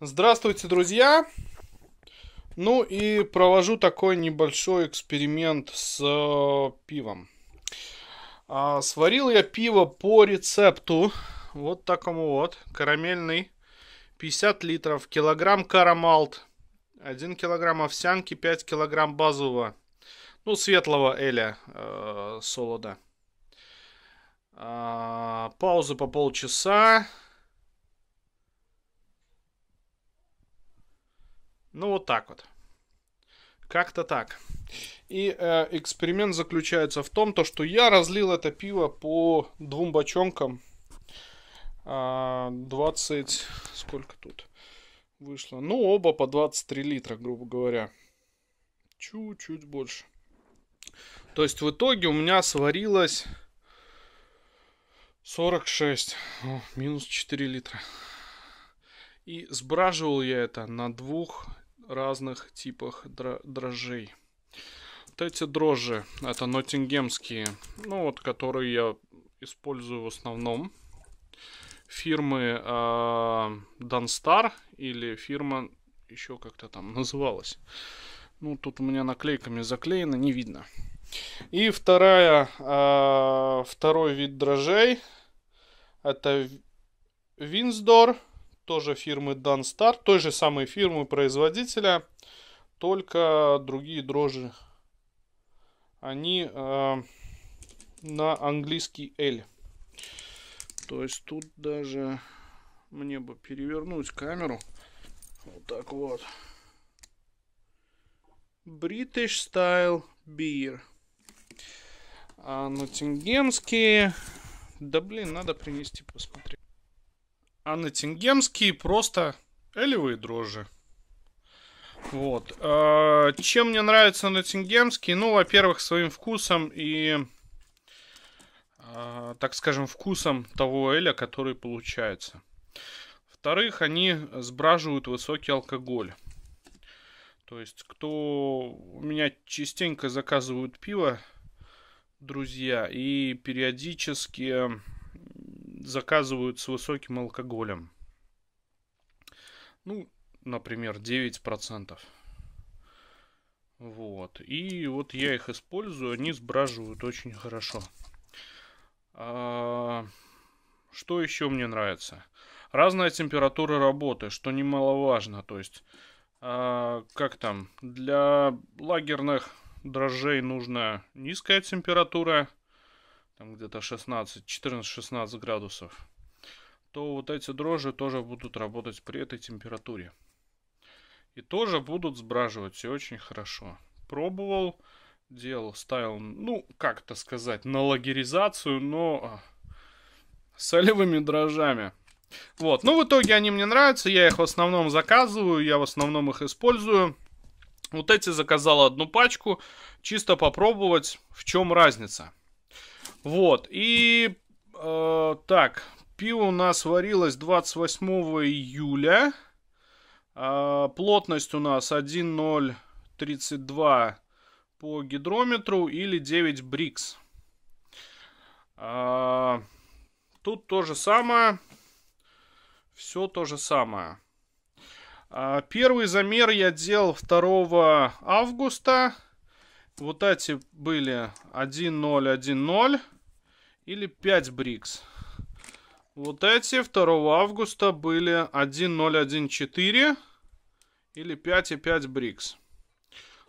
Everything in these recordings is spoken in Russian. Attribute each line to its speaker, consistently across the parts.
Speaker 1: Здравствуйте, друзья! Ну и провожу такой небольшой эксперимент с э, пивом. А, сварил я пиво по рецепту, вот такому вот, карамельный, 50 литров, килограмм карамалт, 1 килограмм овсянки, 5 килограмм базового, ну, светлого эля э, солода. А, пауза по полчаса, Ну вот так вот. Как-то так. И э, эксперимент заключается в том, то, что я разлил это пиво по двум бочонкам. Э, а, 20... Сколько тут вышло? Ну, оба по 23 литра, грубо говоря. Чуть-чуть больше. То есть в итоге у меня сварилось 46. О, минус 4 литра. И сбраживал я это на двух разных типах дрожжей. Вот эти дрожжи, это ноттингемские, ну вот, которые я использую в основном. Фирмы э, а, Донстар или фирма еще как-то там называлась. Ну, тут у меня наклейками заклеено, не видно. И вторая, э, второй вид дрожжей, это Винсдор тоже фирмы Данстар, той же самой фирмы производителя, только другие дрожжи. Они э, на английский L. То есть тут даже мне бы перевернуть камеру. Вот так вот. British Style Beer. А нотингемские. Да блин, надо принести посмотреть а натингемские просто элевые дрожжи. Вот. А, чем мне нравится натингемский? Ну, во-первых, своим вкусом и, а, так скажем, вкусом того эля, который получается. Во-вторых, они сбраживают высокий алкоголь. То есть, кто у меня частенько заказывают пиво, друзья, и периодически заказывают с высоким алкоголем. Ну, например, 9%. Вот. И вот я их использую, они сбраживают очень хорошо. А, что еще мне нравится? Разная температура работы, что немаловажно. То есть, а, как там, для лагерных дрожжей нужна низкая температура, там где-то 16, 14-16 градусов, то вот эти дрожжи тоже будут работать при этой температуре. И тоже будут сбраживать, и очень хорошо. Пробовал, делал, ставил, ну, как то сказать, на лагеризацию, но а, солевыми дрожжами. Вот, ну, в итоге они мне нравятся, я их в основном заказываю, я в основном их использую. Вот эти заказала одну пачку, чисто попробовать, в чем разница. Вот, и э, так, пиво у нас варилось 28 июля. Э, плотность у нас 1,032 по гидрометру или 9 брикс. Э, тут то же самое. Все то же самое. А, первый замер я делал 2 августа вот эти были 1010 или 5 брикс. Вот эти 2 августа были 1.0.1.4 или 5.5 брикс.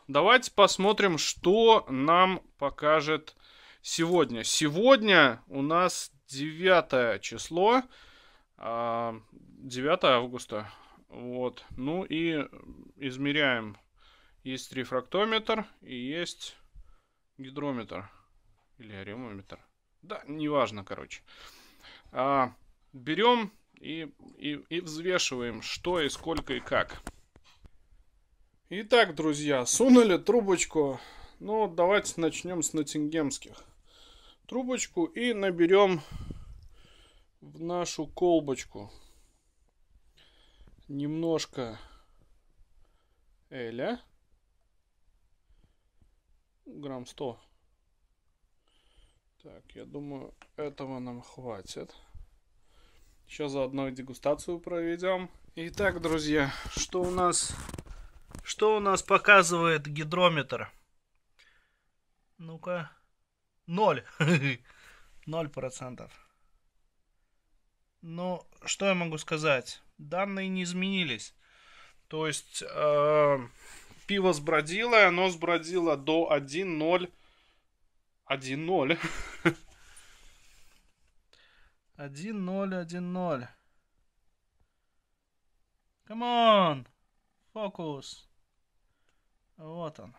Speaker 1: Давайте посмотрим, что нам покажет сегодня. Сегодня у нас 9 число, 9 а, августа. Вот. Ну и измеряем есть рефрактометр и есть гидрометр или ареометр. Да, неважно, короче. А, берем и, и, и взвешиваем, что и сколько и как. Итак, друзья, сунули трубочку. Ну, давайте начнем с натингемских. Трубочку и наберем в нашу колбочку немножко эля грамм 100. Так, я думаю, этого нам хватит. Еще заодно дегустацию проведем. Итак, друзья, что у нас... Что у нас показывает гидрометр? Ну-ка. Ноль. Ноль процентов. Ну, что я могу сказать? Данные не изменились. То есть, э, пиво сбродило, и оно сбродило до 1-0. 1-0. 1-0, 1-0. Come on! Фокус. Вот он.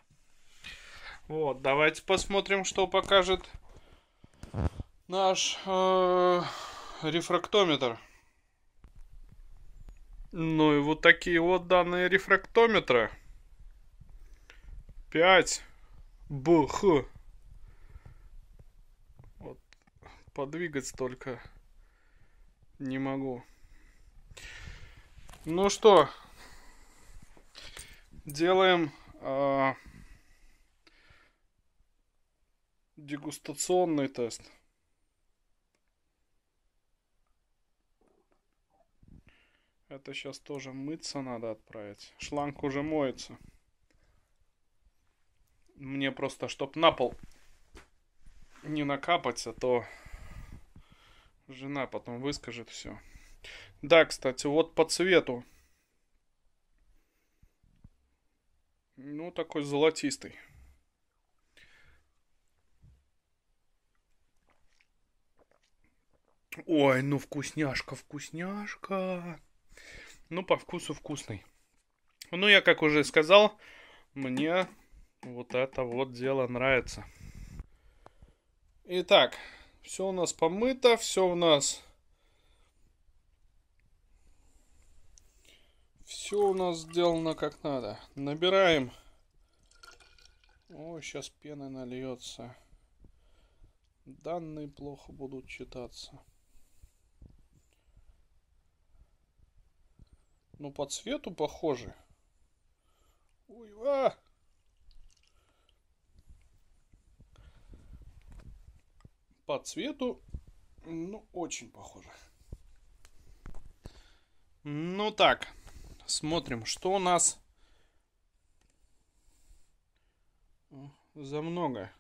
Speaker 1: Вот, давайте посмотрим, что покажет наш э, рефрактометр. Ну и вот такие вот данные рефрактометра. 5 бх. Вот подвигать только не могу. Ну что, делаем э, дегустационный тест. Это сейчас тоже мыться надо отправить. Шланг уже моется мне просто, чтоб на пол не накапать, а то жена потом выскажет все. Да, кстати, вот по цвету. Ну, такой золотистый. Ой, ну вкусняшка, вкусняшка. Ну, по вкусу вкусный. Ну, я как уже сказал, мне вот это вот дело нравится. Итак, все у нас помыто, все у нас... Все у нас сделано как надо. Набираем. Ой, сейчас пена нальется. Данные плохо будут читаться. Ну, по цвету похожи. Ой, а! по цвету, ну, очень похоже. Ну так, смотрим, что у нас за много.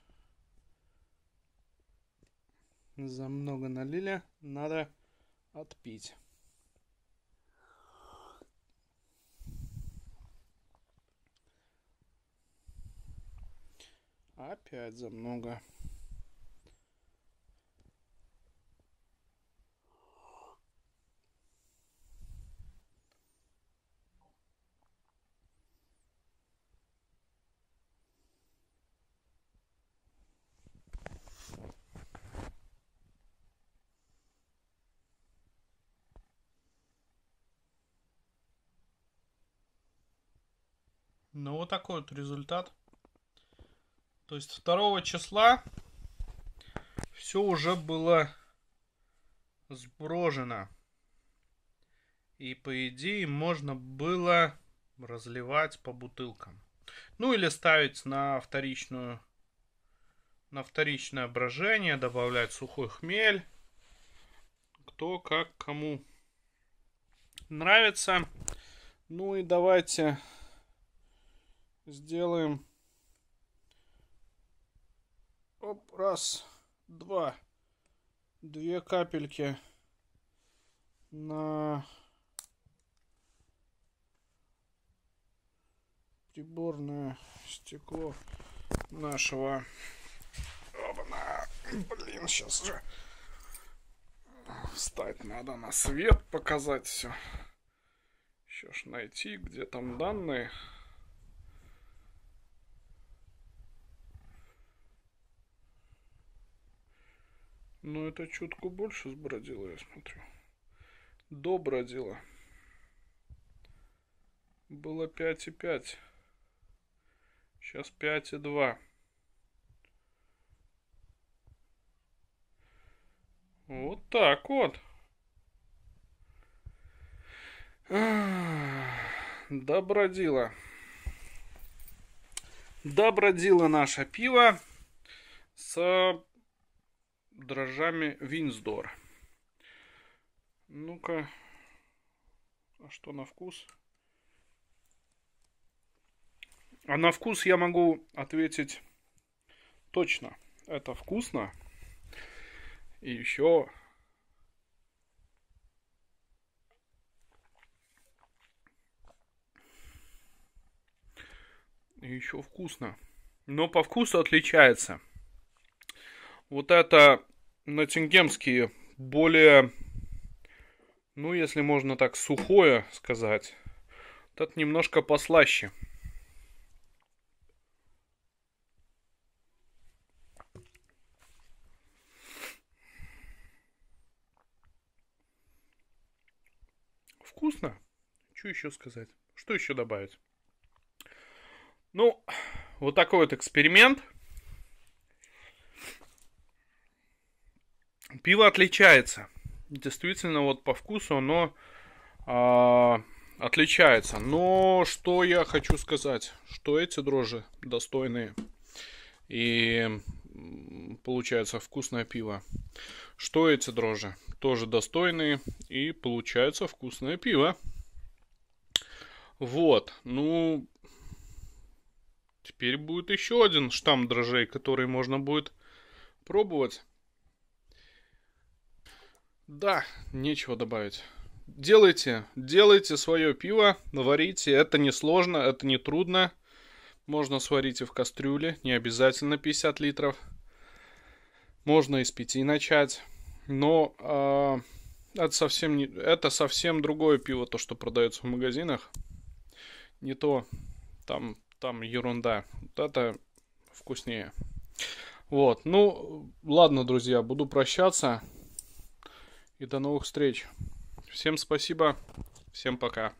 Speaker 1: За много налили, надо отпить. Опять за много. Ну, вот такой вот результат. То есть 2 числа все уже было сброжено. И по идее можно было разливать по бутылкам. Ну или ставить на вторичную на вторичное брожение, добавлять сухой хмель. Кто как кому нравится. Ну и давайте сделаем. Оп, раз, два. Две капельки на приборное стекло нашего. Оба-на. Блин, сейчас же встать надо на свет показать все. Еще ж найти, где там данные. Но ну, это чутку больше сбродило, я смотрю. Добродило. Было 5,5. Сейчас 5,2. Вот так вот. Добродило. Добродило наше пиво с дрожжами Винсдор. Ну-ка, а что на вкус? А на вкус я могу ответить точно. Это вкусно. И еще И еще вкусно. Но по вкусу отличается. Вот это Ноттингемские более, ну, если можно так сухое сказать, тот немножко послаще. Вкусно. Что еще сказать? Что еще добавить? Ну, вот такой вот эксперимент – Пиво отличается. Действительно, вот по вкусу оно а, отличается. Но что я хочу сказать, что эти дрожжи достойные и получается вкусное пиво. Что эти дрожжи тоже достойные и получается вкусное пиво. Вот, ну теперь будет еще один штамм дрожжей, который можно будет пробовать. Да, нечего добавить. Делайте, делайте свое пиво, варите. Это не сложно, это не трудно. Можно сварить и в кастрюле, не обязательно 50 литров. Можно из пяти начать. Но э, это, совсем не, это совсем другое пиво, то, что продается в магазинах. Не то. Там, там ерунда. Вот это вкуснее. Вот. Ну, ладно, друзья, буду прощаться. И до новых встреч. Всем спасибо. Всем пока.